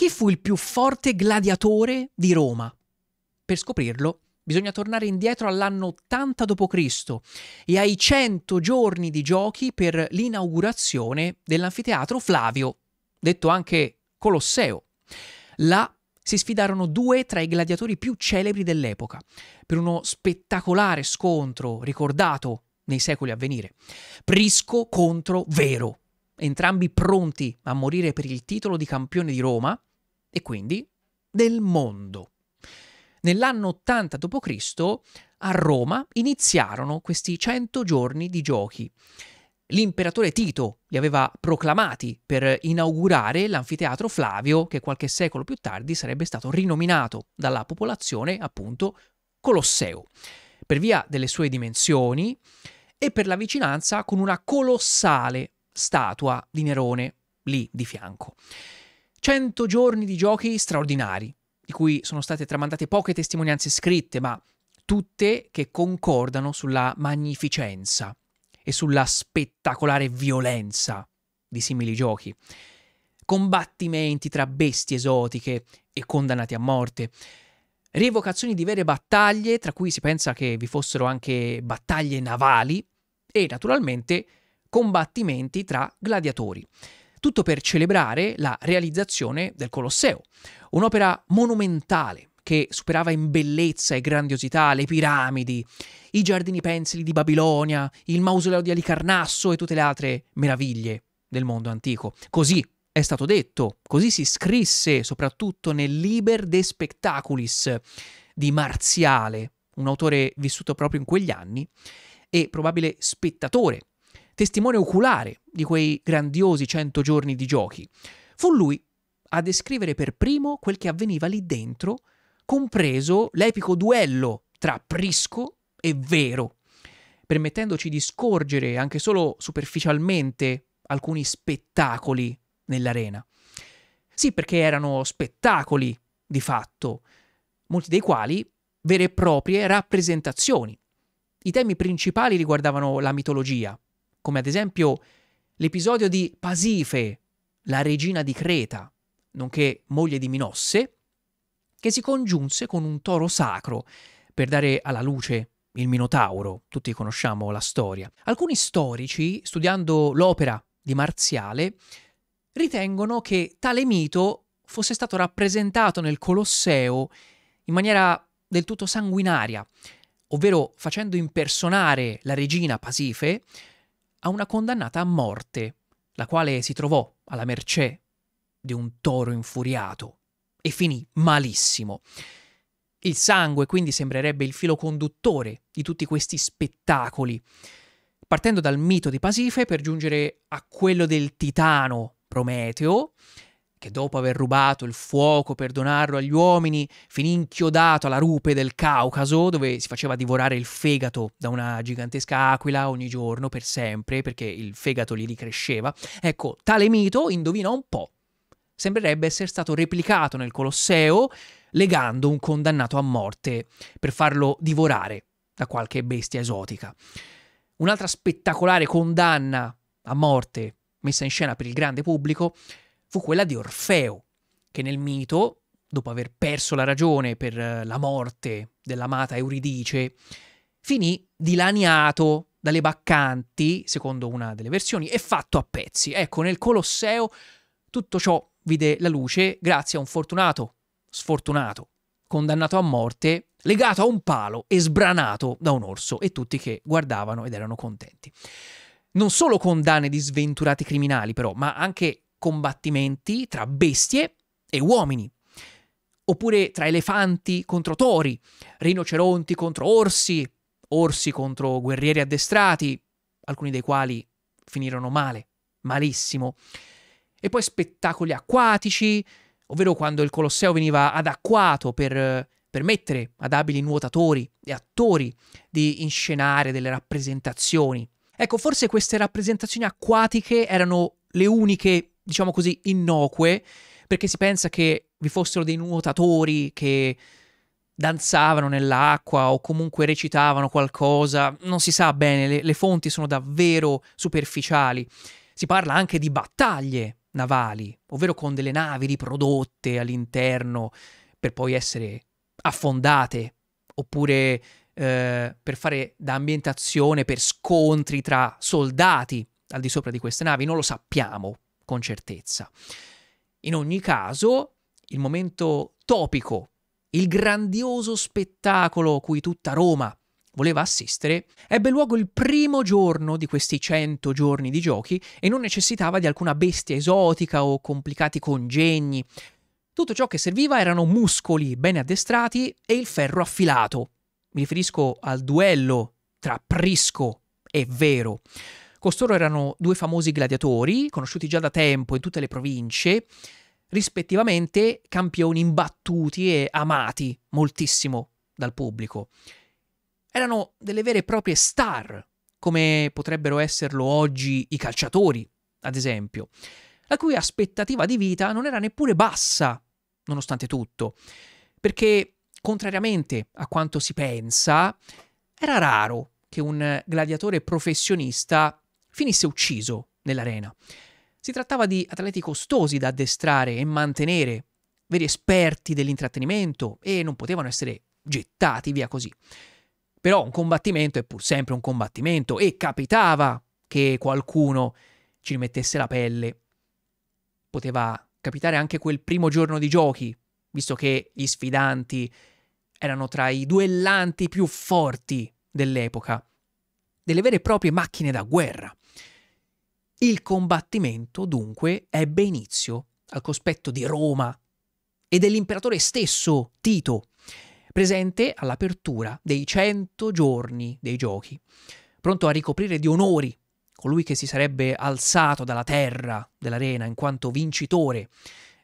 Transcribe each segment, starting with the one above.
Chi fu il più forte gladiatore di Roma? Per scoprirlo bisogna tornare indietro all'anno 80 d.C. e ai 100 giorni di giochi per l'inaugurazione dell'anfiteatro Flavio, detto anche Colosseo. Là si sfidarono due tra i gladiatori più celebri dell'epoca, per uno spettacolare scontro ricordato nei secoli a venire. Prisco contro Vero, entrambi pronti a morire per il titolo di campione di Roma, e quindi del mondo. Nell'anno 80 d.C. a Roma iniziarono questi 100 giorni di giochi. L'imperatore Tito li aveva proclamati per inaugurare l'anfiteatro Flavio, che qualche secolo più tardi sarebbe stato rinominato dalla popolazione appunto Colosseo, per via delle sue dimensioni e per la vicinanza con una colossale statua di Nerone lì di fianco. 100 giorni di giochi straordinari, di cui sono state tramandate poche testimonianze scritte, ma tutte che concordano sulla magnificenza e sulla spettacolare violenza di simili giochi. Combattimenti tra bestie esotiche e condannati a morte, rievocazioni di vere battaglie, tra cui si pensa che vi fossero anche battaglie navali, e naturalmente combattimenti tra gladiatori tutto per celebrare la realizzazione del Colosseo, un'opera monumentale che superava in bellezza e grandiosità le piramidi, i giardini pensili di Babilonia, il mausoleo di Alicarnasso e tutte le altre meraviglie del mondo antico. Così è stato detto, così si scrisse soprattutto nel Liber de Spectaculis di Marziale, un autore vissuto proprio in quegli anni e probabile spettatore testimone oculare di quei grandiosi 100 giorni di giochi. Fu lui a descrivere per primo quel che avveniva lì dentro, compreso l'epico duello tra Prisco e Vero, permettendoci di scorgere anche solo superficialmente alcuni spettacoli nell'arena. Sì, perché erano spettacoli di fatto, molti dei quali vere e proprie rappresentazioni. I temi principali riguardavano la mitologia, come ad esempio l'episodio di Pasife, la regina di Creta, nonché moglie di Minosse, che si congiunse con un toro sacro per dare alla luce il Minotauro. Tutti conosciamo la storia. Alcuni storici, studiando l'opera di Marziale, ritengono che tale mito fosse stato rappresentato nel Colosseo in maniera del tutto sanguinaria, ovvero facendo impersonare la regina Pasife a una condannata a morte, la quale si trovò alla mercé di un toro infuriato e finì malissimo. Il sangue quindi sembrerebbe il filo conduttore di tutti questi spettacoli, partendo dal mito di Pasife per giungere a quello del titano Prometeo che dopo aver rubato il fuoco per donarlo agli uomini, finì inchiodato alla rupe del Caucaso, dove si faceva divorare il fegato da una gigantesca aquila ogni giorno per sempre, perché il fegato gli ricresceva. Ecco, tale mito, indovina un po', sembrerebbe essere stato replicato nel Colosseo legando un condannato a morte per farlo divorare da qualche bestia esotica. Un'altra spettacolare condanna a morte messa in scena per il grande pubblico fu quella di Orfeo, che nel mito, dopo aver perso la ragione per eh, la morte dell'amata Euridice, finì dilaniato dalle baccanti, secondo una delle versioni, e fatto a pezzi. Ecco, nel Colosseo tutto ciò vide la luce grazie a un fortunato, sfortunato, condannato a morte, legato a un palo e sbranato da un orso e tutti che guardavano ed erano contenti. Non solo condanne di sventurati criminali, però, ma anche combattimenti tra bestie e uomini, oppure tra elefanti contro tori, rinoceronti contro orsi, orsi contro guerrieri addestrati, alcuni dei quali finirono male, malissimo. E poi spettacoli acquatici, ovvero quando il Colosseo veniva adacquato per permettere ad abili nuotatori e attori di inscenare delle rappresentazioni. Ecco, forse queste rappresentazioni acquatiche erano le uniche diciamo così, innocue, perché si pensa che vi fossero dei nuotatori che danzavano nell'acqua o comunque recitavano qualcosa, non si sa bene, le, le fonti sono davvero superficiali. Si parla anche di battaglie navali, ovvero con delle navi riprodotte all'interno per poi essere affondate, oppure eh, per fare da ambientazione per scontri tra soldati al di sopra di queste navi, non lo sappiamo, con certezza. In ogni caso, il momento topico, il grandioso spettacolo cui tutta Roma voleva assistere, ebbe luogo il primo giorno di questi 100 giorni di giochi e non necessitava di alcuna bestia esotica o complicati congegni. Tutto ciò che serviva erano muscoli ben addestrati e il ferro affilato. Mi riferisco al duello tra Prisco e Vero. Costoro erano due famosi gladiatori, conosciuti già da tempo in tutte le province, rispettivamente campioni imbattuti e amati moltissimo dal pubblico. Erano delle vere e proprie star, come potrebbero esserlo oggi i calciatori, ad esempio, la cui aspettativa di vita non era neppure bassa, nonostante tutto, perché, contrariamente a quanto si pensa, era raro che un gladiatore professionista finisse ucciso nell'arena. Si trattava di atleti costosi da addestrare e mantenere, veri esperti dell'intrattenimento e non potevano essere gettati via così. Però un combattimento è pur sempre un combattimento e capitava che qualcuno ci rimettesse la pelle. Poteva capitare anche quel primo giorno di giochi, visto che gli sfidanti erano tra i duellanti più forti dell'epoca, delle vere e proprie macchine da guerra. Il combattimento dunque ebbe inizio al cospetto di Roma e dell'imperatore stesso Tito, presente all'apertura dei cento giorni dei giochi, pronto a ricoprire di onori colui che si sarebbe alzato dalla terra dell'arena in quanto vincitore,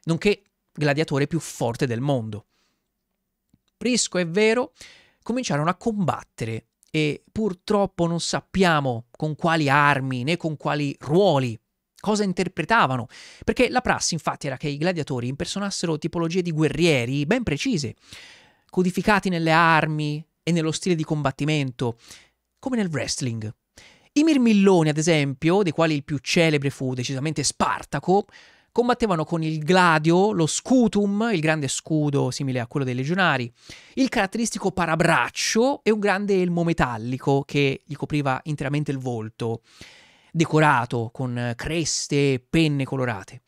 nonché gladiatore più forte del mondo. Prisco e Vero cominciarono a combattere e purtroppo non sappiamo con quali armi né con quali ruoli cosa interpretavano, perché la prassi infatti era che i gladiatori impersonassero tipologie di guerrieri ben precise, codificati nelle armi e nello stile di combattimento, come nel wrestling. I mirmilloni, ad esempio, dei quali il più celebre fu decisamente Spartaco, combattevano con il gladio, lo scutum, il grande scudo simile a quello dei legionari, il caratteristico parabraccio e un grande elmo metallico che gli copriva interamente il volto, decorato con creste e penne colorate.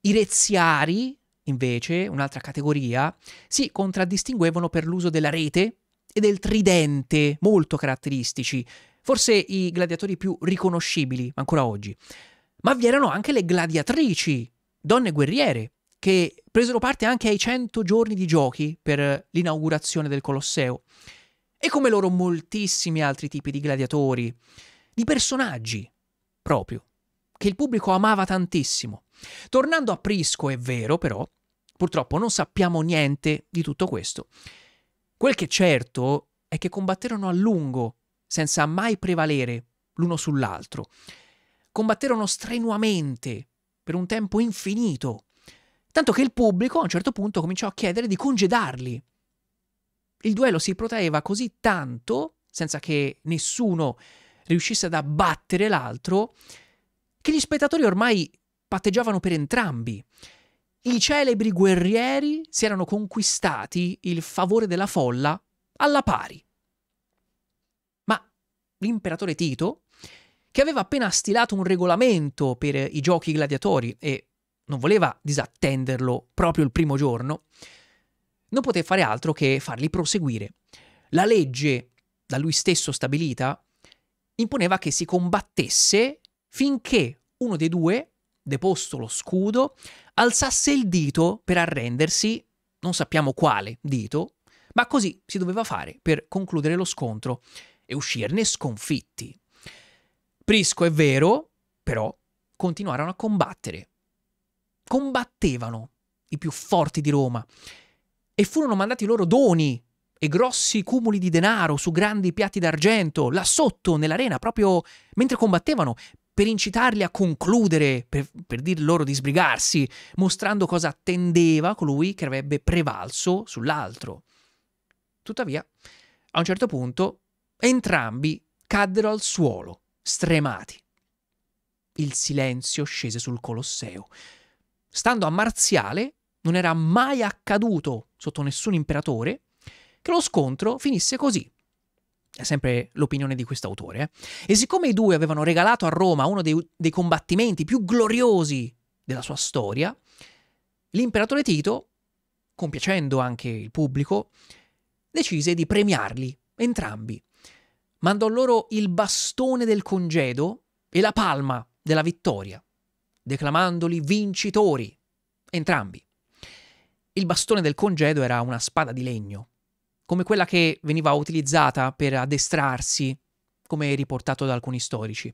I reziari, invece, un'altra categoria, si contraddistinguevano per l'uso della rete e del tridente, molto caratteristici, forse i gladiatori più riconoscibili ancora oggi. Ma vi erano anche le gladiatrici, donne guerriere che presero parte anche ai 100 giorni di giochi per l'inaugurazione del Colosseo, e come loro moltissimi altri tipi di gladiatori, di personaggi proprio, che il pubblico amava tantissimo. Tornando a Prisco, è vero però, purtroppo non sappiamo niente di tutto questo. Quel che è certo è che combatterono a lungo, senza mai prevalere l'uno sull'altro. Combatterono strenuamente, per un tempo infinito, tanto che il pubblico a un certo punto cominciò a chiedere di congedarli. Il duello si protraeva così tanto, senza che nessuno riuscisse ad abbattere l'altro, che gli spettatori ormai patteggiavano per entrambi. I celebri guerrieri si erano conquistati il favore della folla alla pari. Ma l'imperatore Tito, che aveva appena stilato un regolamento per i giochi gladiatori e non voleva disattenderlo proprio il primo giorno, non poté fare altro che farli proseguire. La legge, da lui stesso stabilita, imponeva che si combattesse finché uno dei due, deposto lo scudo, alzasse il dito per arrendersi, non sappiamo quale dito, ma così si doveva fare per concludere lo scontro e uscirne sconfitti. Prisco è vero, però continuarono a combattere. Combattevano i più forti di Roma e furono mandati loro doni e grossi cumuli di denaro su grandi piatti d'argento, là sotto, nell'arena, proprio mentre combattevano, per incitarli a concludere, per, per dir loro di sbrigarsi, mostrando cosa attendeva colui che avrebbe prevalso sull'altro. Tuttavia, a un certo punto, entrambi caddero al suolo stremati. Il silenzio scese sul Colosseo. Stando a Marziale, non era mai accaduto sotto nessun imperatore che lo scontro finisse così. È sempre l'opinione di quest'autore. Eh? E siccome i due avevano regalato a Roma uno dei, dei combattimenti più gloriosi della sua storia, l'imperatore Tito, compiacendo anche il pubblico, decise di premiarli entrambi mandò loro il bastone del congedo e la palma della vittoria, declamandoli vincitori, entrambi. Il bastone del congedo era una spada di legno, come quella che veniva utilizzata per addestrarsi, come riportato da alcuni storici.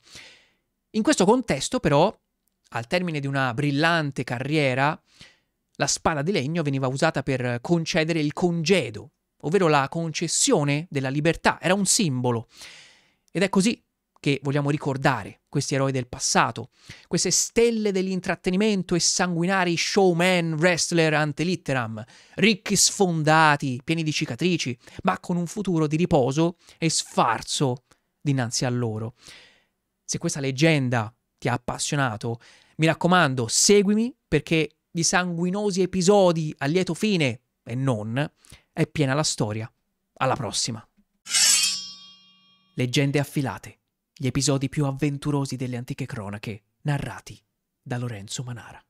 In questo contesto, però, al termine di una brillante carriera, la spada di legno veniva usata per concedere il congedo ovvero la concessione della libertà, era un simbolo. Ed è così che vogliamo ricordare questi eroi del passato, queste stelle dell'intrattenimento e sanguinari showman, wrestler ante litteram, ricchi sfondati, pieni di cicatrici, ma con un futuro di riposo e sfarzo dinanzi a loro. Se questa leggenda ti ha appassionato, mi raccomando, seguimi perché di sanguinosi episodi a lieto fine e non è piena la storia. Alla prossima! Leggende affilate, gli episodi più avventurosi delle antiche cronache, narrati da Lorenzo Manara.